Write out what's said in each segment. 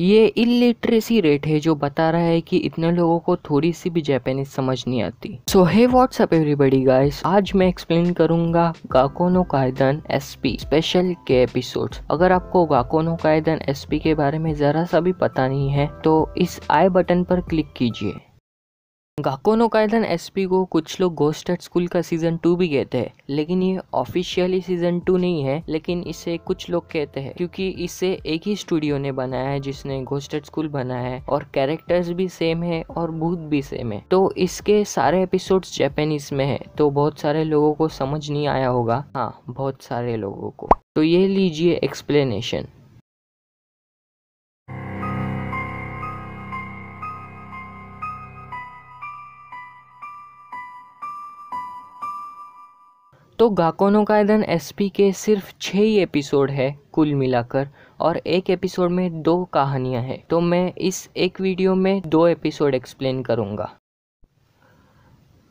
ये illiteracy rate है जो बता रहा है कि इतने लोगों को थोड़ी सी भी जैपनीज समझ नहीं आती सो है व्हाट्सअप एवरीबडी गाइस आज मैं एक्सप्लेन करूंगा गाकोनो कायदन एसपी स्पेशल के एपिसोड अगर आपको गाकोनो कायदन एसपी के बारे में जरा सा भी पता नहीं है तो इस आई बटन पर क्लिक कीजिए नो कायदन एस को कुछ लोग एट स्कूल का सीजन टू भी कहते हैं लेकिन ये ऑफिशियली सीजन टू नहीं है लेकिन इसे कुछ लोग कहते हैं क्योंकि इसे एक ही स्टूडियो ने बनाया है जिसने एट स्कूल बनाया है और कैरेक्टर्स भी सेम है और भूत भी सेम है तो इसके सारे एपिसोड जापानीज में है तो बहुत सारे लोगों को समझ नहीं आया होगा हाँ बहुत सारे लोगों को तो ये लीजिए एक्सप्लेनेशन तो गाकोनो कायदन पी के सिर्फ छः ही एपिसोड है कुल मिलाकर और एक एपिसोड में दो कहानियां हैं तो मैं इस एक वीडियो में दो एपिसोड एक्सप्लेन करूँगा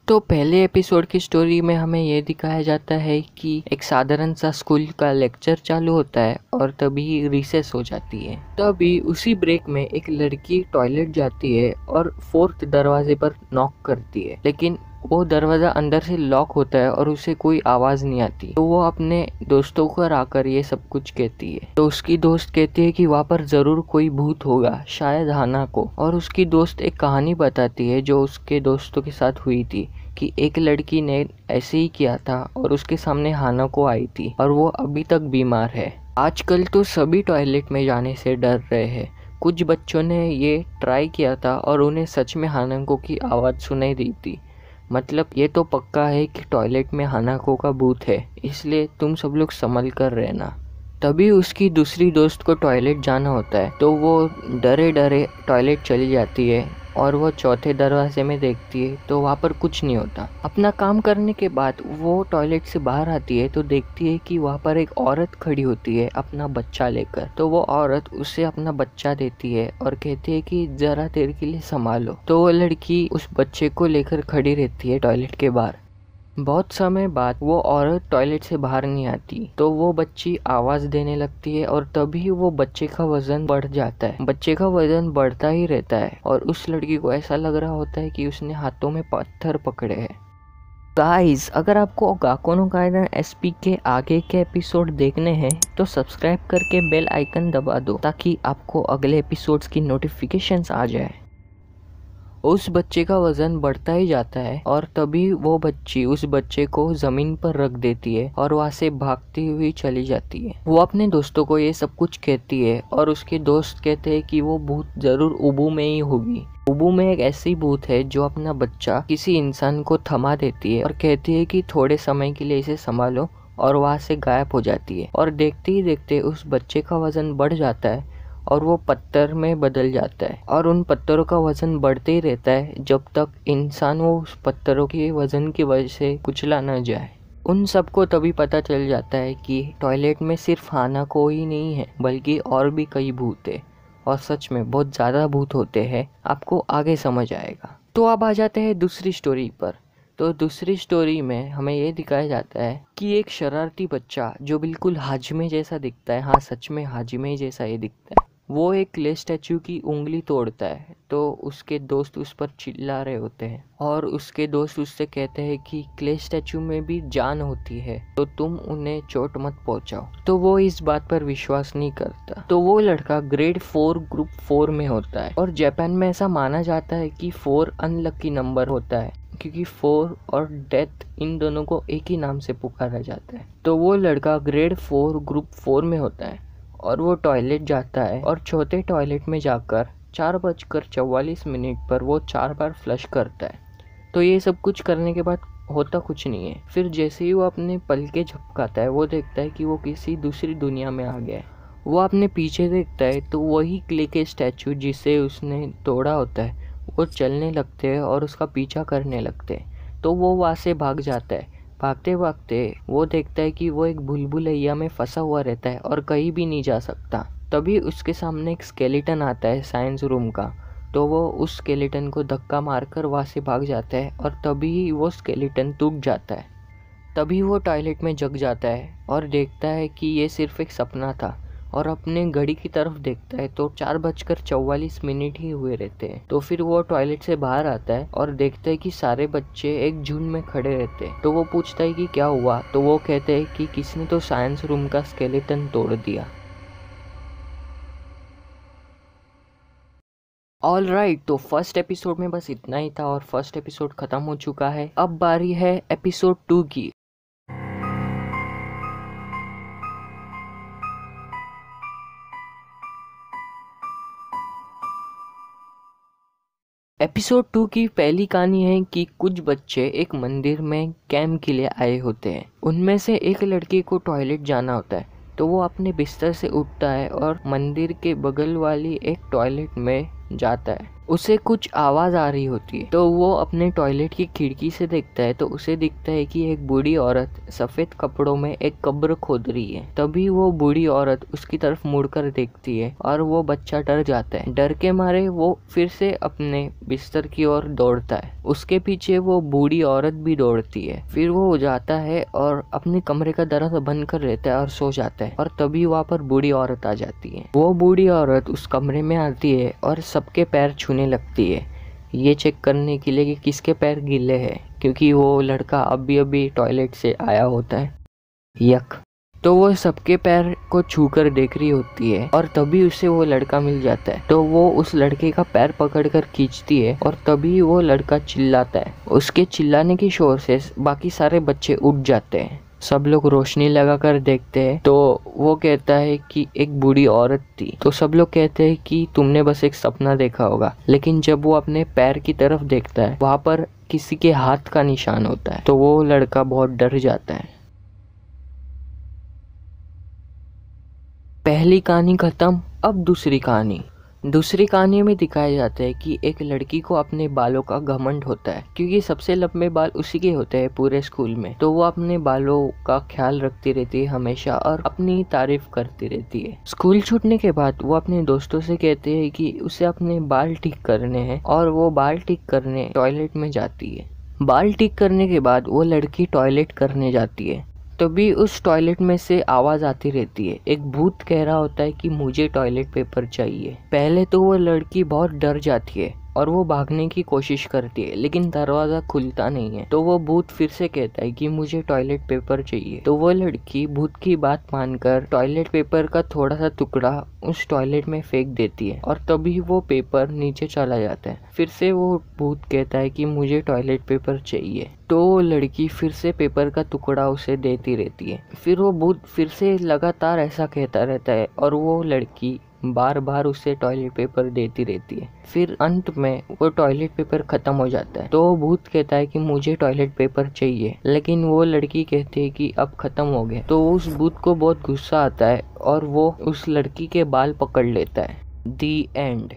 तो पहले एपिसोड की स्टोरी में हमें यह दिखाया जाता है कि एक साधारण सा स्कूल का लेक्चर चालू होता है और तभी रिसेस हो जाती है तभी उसी ब्रेक में एक लड़की टॉयलेट जाती है और फोर्थ दरवाजे पर नॉक करती है लेकिन वो दरवाज़ा अंदर से लॉक होता है और उसे कोई आवाज़ नहीं आती तो वो अपने दोस्तों को आकर ये सब कुछ कहती है तो उसकी दोस्त कहती है कि वहाँ पर ज़रूर कोई भूत होगा शायद हाना को और उसकी दोस्त एक कहानी बताती है जो उसके दोस्तों के साथ हुई थी कि एक लड़की ने ऐसे ही किया था और उसके सामने हाना को आई थी और वो अभी तक बीमार है आजकल तो सभी टॉयलेट में जाने से डर रहे हैं कुछ बच्चों ने ये ट्राई किया था और उन्हें सच में हानंकों की आवाज़ सुनाई दी थी मतलब ये तो पक्का है कि टॉयलेट में हनाको का भूत है इसलिए तुम सब लोग संभल कर रहना तभी उसकी दूसरी दोस्त को टॉयलेट जाना होता है तो वो डरे डरे टॉयलेट चली जाती है और वो चौथे दरवाजे में देखती है तो वहाँ पर कुछ नहीं होता अपना काम करने के बाद वो टॉयलेट से बाहर आती है तो देखती है कि वहाँ पर एक औरत खड़ी होती है अपना बच्चा लेकर तो वो औरत उसे अपना बच्चा देती है और कहती है कि ज़रा देर के लिए संभालो तो वो लड़की उस बच्चे को लेकर खड़ी रहती है टॉयलेट के बाहर बहुत समय बाद वो औरत टॉयलेट से बाहर नहीं आती तो वो बच्ची आवाज देने लगती है और तभी वो बच्चे का वजन बढ़ जाता है बच्चे का वजन बढ़ता ही रहता है और उस लड़की को ऐसा लग रहा होता है कि उसने हाथों में पत्थर पकड़े हैं गाइस अगर आपको गाकोनो कायदन पी के आगे के एपिसोड देखने हैं तो सब्सक्राइब करके बेल आइकन दबा दो ताकि आपको अगले एपिसोड्स की नोटिफिकेशंस आ जाए उस बच्चे का वजन बढ़ता ही जाता है और तभी वो बच्ची उस बच्चे को जमीन पर रख देती है और वहाँ से भागती हुई चली जाती है वो अपने दोस्तों को ये सब कुछ कहती है और उसके दोस्त कहते हैं कि वो भूत जरूर उबू में ही होगी उबू में एक ऐसी भूत है जो अपना बच्चा किसी इंसान को थमा देती है और कहती है कि थोड़े समय के लिए इसे संभालो और वहाँ से गायब हो जाती है और देखते ही देखते उस बच्चे का वजन बढ़ जाता है और वो पत्थर में बदल जाता है और उन पत्थरों का वज़न बढ़ते ही रहता है जब तक इंसान वो उस पत्थरों के वज़न की वजह से कुचला न जाए उन सबको तभी पता चल जाता है कि टॉयलेट में सिर्फ खाना को ही नहीं है बल्कि और भी कई भूत है और सच में बहुत ज़्यादा भूत होते हैं आपको आगे समझ आएगा तो अब आ जाते हैं दूसरी स्टोरी पर तो दूसरी स्टोरी में हमें ये दिखाया जाता है कि एक शरारती बच्चा जो बिल्कुल हाजमे जैसा दिखता है हाँ सच में हाजिमे जैसा ये दिखता है वो एक क्ले स्टैचू की उंगली तोड़ता है तो उसके दोस्त उस पर चिल्ला रहे होते हैं और उसके दोस्त उससे कहते हैं कि क्ले स्टैचू में भी जान होती है तो तुम उन्हें चोट मत पहुंचाओ तो वो इस बात पर विश्वास नहीं करता तो वो लड़का ग्रेड फोर ग्रुप फोर में होता है और जापान में ऐसा माना जाता है कि फोर अनलक्की नंबर होता है क्योंकि फोर और डेथ इन दोनों को एक ही नाम से पुकारा जाता है तो वो लड़का ग्रेड फोर ग्रुप फोर में होता है और वो टॉयलेट जाता है और चौथे टॉयलेट में जाकर चार बजकर चवालीस मिनट पर वो चार बार फ्लश करता है तो ये सब कुछ करने के बाद होता कुछ नहीं है फिर जैसे ही वो अपने पल के झपकाता है वो देखता है कि वो किसी दूसरी दुनिया में आ गया है वो अपने पीछे देखता है तो वही क्ले के स्टैचू जिसे उसने तोड़ा होता है वो चलने लगते हैं और उसका पीछा करने लगते हैं तो वो वहाँ से भाग जाता है भागते भागते वो देखता है कि वो एक भुलभुलैया में फंसा हुआ रहता है और कहीं भी नहीं जा सकता तभी उसके सामने एक स्केलेटन आता है साइंस रूम का तो वो उस स्केलेटन को धक्का मारकर वहाँ से भाग जाता है और तभी वो स्केलेटन टूट जाता है तभी वो टॉयलेट में जग जाता है और देखता है कि ये सिर्फ एक सपना था और अपने घड़ी की तरफ देखता है तो चार बजकर चौवालीस मिनट ही हुए रहते हैं तो फिर वो टॉयलेट से बाहर आता है और देखता है कि सारे बच्चे एक झुंड में खड़े रहते हैं तो वो पूछता है कि क्या हुआ तो वो कहते हैं कि किसने तो साइंस रूम का स्केलेटन तोड़ दिया ऑल राइट right, तो फर्स्ट एपिसोड में बस इतना ही था और फर्स्ट एपिसोड खत्म हो चुका है अब बारी है एपिसोड टू की एपिसोड टू की पहली कहानी है कि कुछ बच्चे एक मंदिर में कैम के लिए आए होते हैं उनमें से एक लड़के को टॉयलेट जाना होता है तो वो अपने बिस्तर से उठता है और मंदिर के बगल वाली एक टॉयलेट में जाता है उसे कुछ आवाज़ आ रही होती है तो वो अपने टॉयलेट की खिड़की से देखता है तो उसे दिखता है कि एक बूढ़ी औरत सफ़ेद कपड़ों में एक कब्र खोद रही है तभी वो बूढ़ी औरत उसकी तरफ मुड़कर देखती है और वो बच्चा डर जाता है डर के मारे वो फिर से अपने बिस्तर की ओर दौड़ता है उसके पीछे वो बूढ़ी औरत भी दौड़ती है फिर वो जाता है और अपने कमरे का दरवाजा बंद कर लेता है और सो जाता है और तभी वहाँ पर बूढ़ी औरत आ जाती है वो बूढ़ी औरत उस कमरे में आती है और सबके पैर छूने होने लगती है ये चेक करने के लिए कि किसके पैर गीले हैं क्योंकि वो लड़का अभी अभी टॉयलेट से आया होता है यक तो वो सबके पैर को छू कर देख रही होती है और तभी उसे वो लड़का मिल जाता है तो वो उस लड़के का पैर पकड़ कर खींचती है और तभी वो लड़का चिल्लाता है उसके चिल्लाने की शोर से बाकी सारे बच्चे उठ जाते हैं सब लोग रोशनी लगा कर देखते हैं तो वो कहता है कि एक बूढ़ी औरत थी तो सब लोग कहते हैं कि तुमने बस एक सपना देखा होगा लेकिन जब वो अपने पैर की तरफ देखता है वहाँ पर किसी के हाथ का निशान होता है तो वो लड़का बहुत डर जाता है पहली कहानी खत्म अब दूसरी कहानी दूसरी कहानी में दिखाया जाता है कि एक लड़की को अपने बालों का घमंड होता है क्योंकि सबसे लंबे बाल उसी के होते हैं पूरे स्कूल में तो वो अपने बालों का ख्याल रखती रहती है हमेशा और अपनी तारीफ करती रहती है स्कूल छूटने के बाद वो अपने दोस्तों से कहते हैं कि उसे अपने बाल ठीक करने हैं और वो बाल ठीक करने टॉयलेट में जाती है बाल ठीक करने के बाद वो लड़की टॉयलेट करने जाती है तभी उस टॉयलेट में से आवाज़ आती रहती है एक भूत कह रहा होता है कि मुझे टॉयलेट पेपर चाहिए पहले तो वो लड़की बहुत डर जाती है और वो भागने की कोशिश करती है लेकिन दरवाज़ा खुलता नहीं है तो वो भूत फिर से कहता है कि मुझे टॉयलेट पेपर चाहिए तो वो लड़की भूत की बात मानकर टॉयलेट पेपर का थोड़ा सा टुकड़ा उस टॉयलेट में फेंक देती है और तभी वो पेपर नीचे चला जाता है फिर से वो भूत कहता है कि मुझे टॉयलेट पेपर चाहिए तो वो लड़की फिर से पेपर का टुकड़ा उसे देती रहती है फिर वो भूत फिर से लगातार ऐसा कहता रहता है और वो लड़की बार बार उसे टॉयलेट पेपर देती रहती है फिर अंत में वो टॉयलेट पेपर ख़त्म हो जाता है तो वो भूत कहता है कि मुझे टॉयलेट पेपर चाहिए लेकिन वो लड़की कहती है कि अब ख़त्म हो गया तो उस भूत को बहुत गुस्सा आता है और वो उस लड़की के बाल पकड़ लेता है दी एंड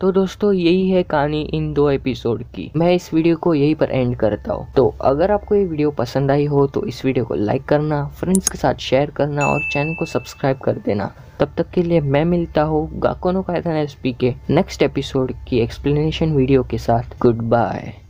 तो दोस्तों यही है कहानी इन दो एपिसोड की मैं इस वीडियो को यहीं पर एंड करता हूँ तो अगर आपको ये वीडियो पसंद आई हो तो इस वीडियो को लाइक करना फ्रेंड्स के साथ शेयर करना और चैनल को सब्सक्राइब कर देना तब तक के लिए मैं मिलता हूँ गाकोनो कायदन एस के नेक्स्ट एपिसोड की एक्सप्लेनेशन वीडियो के साथ गुड बाय